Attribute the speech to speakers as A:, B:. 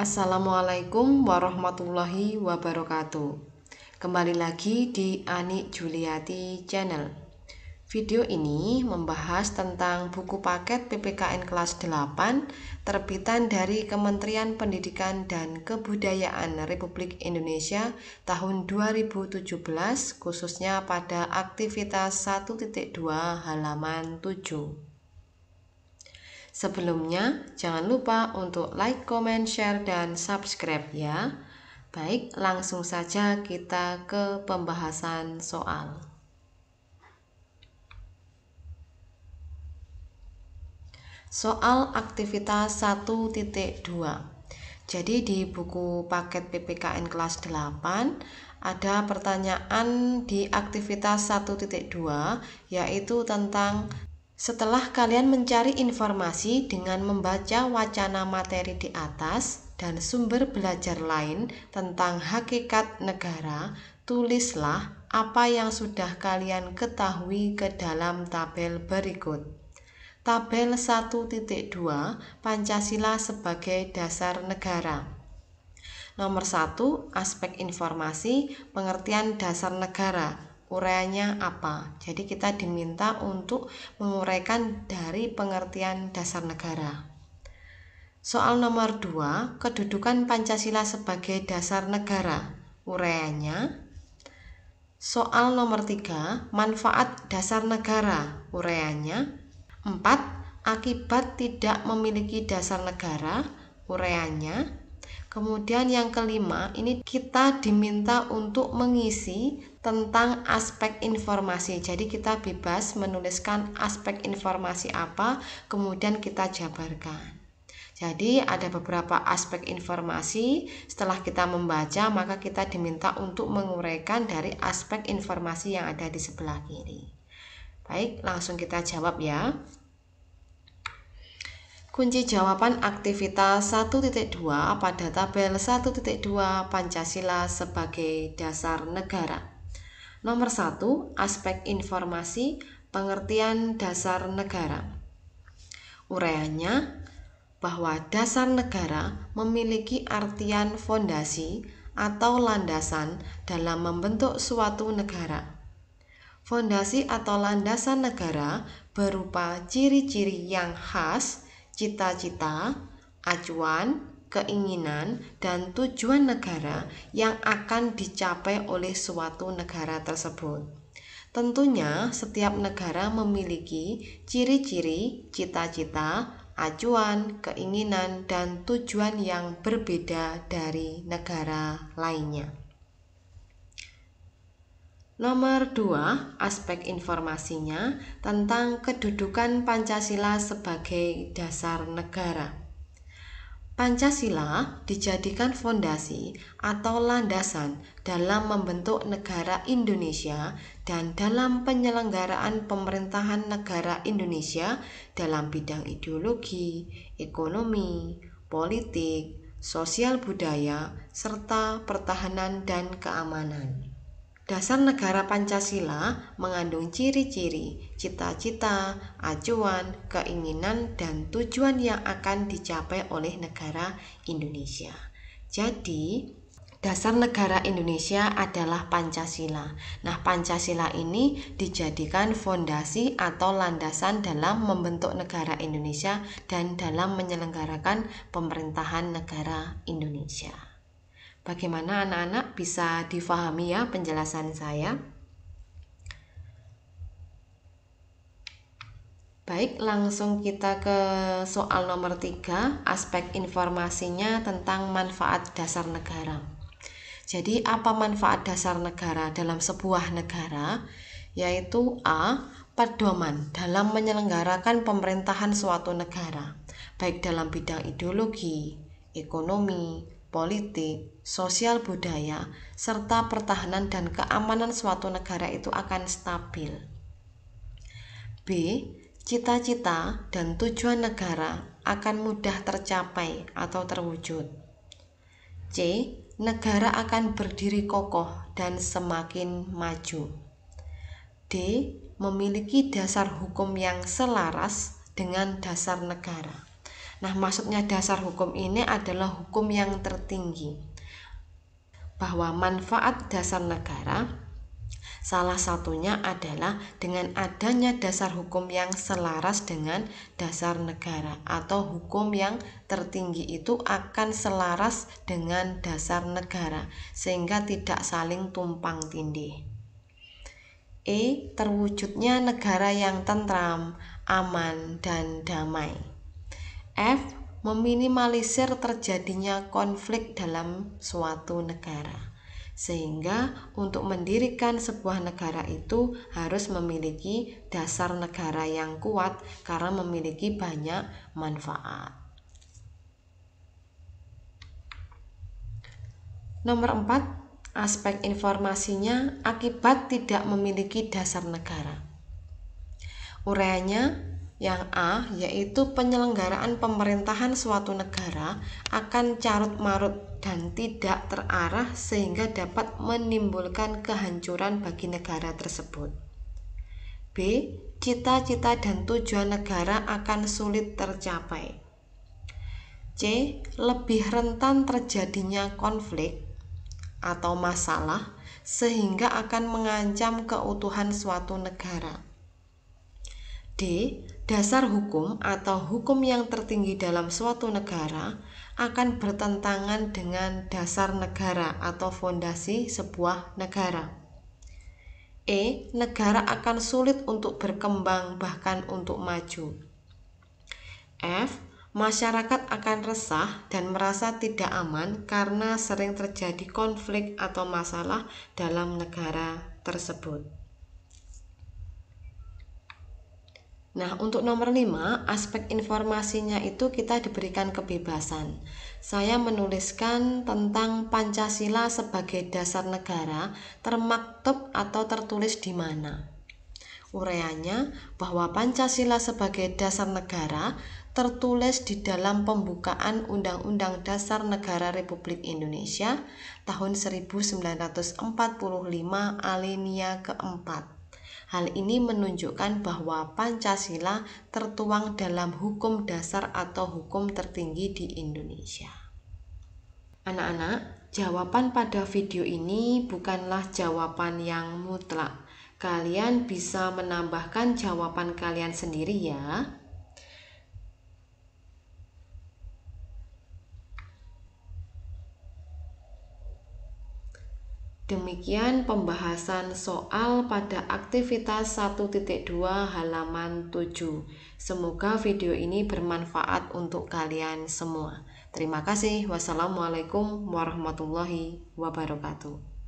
A: Assalamualaikum warahmatullahi wabarakatuh Kembali lagi di Ani Juliati Channel Video ini membahas tentang buku paket PPKN kelas 8 terbitan dari Kementerian Pendidikan dan Kebudayaan Republik Indonesia tahun 2017 khususnya pada aktivitas 1.2 halaman 7. Sebelumnya, jangan lupa untuk like, comment, share, dan subscribe ya. Baik, langsung saja kita ke pembahasan soal. Soal aktivitas 1.2 Jadi di buku paket PPKN kelas 8 ada pertanyaan di aktivitas 1.2 yaitu tentang setelah kalian mencari informasi dengan membaca wacana materi di atas dan sumber belajar lain tentang hakikat negara, tulislah apa yang sudah kalian ketahui ke dalam tabel berikut. Tabel 1.2 Pancasila sebagai dasar negara. Nomor 1, aspek informasi, pengertian dasar negara uraiannya apa. Jadi kita diminta untuk menguraikan dari pengertian dasar negara. Soal nomor 2, kedudukan Pancasila sebagai dasar negara. Uraiannya Soal nomor 3, manfaat dasar negara. Uraiannya 4. Akibat tidak memiliki dasar negara. Uraiannya Kemudian yang kelima, ini kita diminta untuk mengisi tentang aspek informasi. Jadi kita bebas menuliskan aspek informasi apa, kemudian kita jabarkan. Jadi ada beberapa aspek informasi, setelah kita membaca maka kita diminta untuk menguraikan dari aspek informasi yang ada di sebelah kiri. Baik, langsung kita jawab ya. Kunci jawaban aktivitas 1.2 pada tabel 1.2 Pancasila sebagai dasar negara. Nomor satu, aspek informasi pengertian dasar negara. Ureanya bahwa dasar negara memiliki artian fondasi atau landasan dalam membentuk suatu negara. Fondasi atau landasan negara berupa ciri-ciri yang khas, cita-cita, acuan, keinginan, dan tujuan negara yang akan dicapai oleh suatu negara tersebut. Tentunya, setiap negara memiliki ciri-ciri, cita-cita, acuan, keinginan, dan tujuan yang berbeda dari negara lainnya. Nomor dua, aspek informasinya tentang kedudukan Pancasila sebagai dasar negara. Pancasila dijadikan fondasi atau landasan dalam membentuk negara Indonesia dan dalam penyelenggaraan pemerintahan negara Indonesia dalam bidang ideologi, ekonomi, politik, sosial budaya, serta pertahanan dan keamanan. Dasar negara Pancasila mengandung ciri-ciri, cita-cita, acuan, keinginan, dan tujuan yang akan dicapai oleh negara Indonesia. Jadi, dasar negara Indonesia adalah Pancasila. Nah, Pancasila ini dijadikan fondasi atau landasan dalam membentuk negara Indonesia dan dalam menyelenggarakan pemerintahan negara Indonesia. Bagaimana anak-anak bisa difahami ya penjelasan saya? Baik, langsung kita ke soal nomor 3, aspek informasinya tentang manfaat dasar negara. Jadi, apa manfaat dasar negara dalam sebuah negara? Yaitu A. Pedoman dalam menyelenggarakan pemerintahan suatu negara, baik dalam bidang ideologi, ekonomi, politik, sosial budaya, serta pertahanan dan keamanan suatu negara itu akan stabil. B. Cita-cita dan tujuan negara akan mudah tercapai atau terwujud. C. Negara akan berdiri kokoh dan semakin maju. D. Memiliki dasar hukum yang selaras dengan dasar negara. Nah, maksudnya dasar hukum ini adalah hukum yang tertinggi bahwa manfaat dasar negara Salah satunya adalah dengan adanya dasar hukum yang selaras dengan dasar negara atau hukum yang tertinggi itu akan selaras dengan dasar negara sehingga tidak saling tumpang tindih. E. Terwujudnya negara yang tentram, aman, dan damai. F. Meminimalisir terjadinya konflik dalam suatu negara. Sehingga untuk mendirikan sebuah negara itu harus memiliki dasar negara yang kuat karena memiliki banyak manfaat. Nomor 4, aspek informasinya akibat tidak memiliki dasar negara. Ureanya. Yang A yaitu penyelenggaraan pemerintahan suatu negara akan carut-marut dan tidak terarah sehingga dapat menimbulkan kehancuran bagi negara tersebut. B. Cita-cita dan tujuan negara akan sulit tercapai. C. Lebih rentan terjadinya konflik atau masalah sehingga akan mengancam keutuhan suatu negara. D. Dasar hukum atau hukum yang tertinggi dalam suatu negara akan bertentangan dengan dasar negara atau fondasi sebuah negara. E. Negara akan sulit untuk berkembang, bahkan untuk maju. F. Masyarakat akan resah dan merasa tidak aman karena sering terjadi konflik atau masalah dalam negara tersebut. Nah, untuk nomor 5, aspek informasinya itu kita diberikan kebebasan. Saya menuliskan tentang Pancasila sebagai dasar negara termaktub atau tertulis di mana. Ureanya bahwa Pancasila sebagai dasar negara tertulis di dalam pembukaan Undang-Undang Dasar Negara Republik Indonesia tahun 1945 alinea keempat Hal ini menunjukkan bahwa Pancasila tertuang dalam hukum dasar atau hukum tertinggi di Indonesia. Anak-anak, jawaban pada video ini bukanlah jawaban yang mutlak. Kalian bisa menambahkan jawaban kalian sendiri, ya. Demikian pembahasan soal pada aktivitas 1.2 halaman 7. Semoga video ini bermanfaat untuk kalian semua. Terima kasih. Wassalamualaikum warahmatullahi wabarakatuh.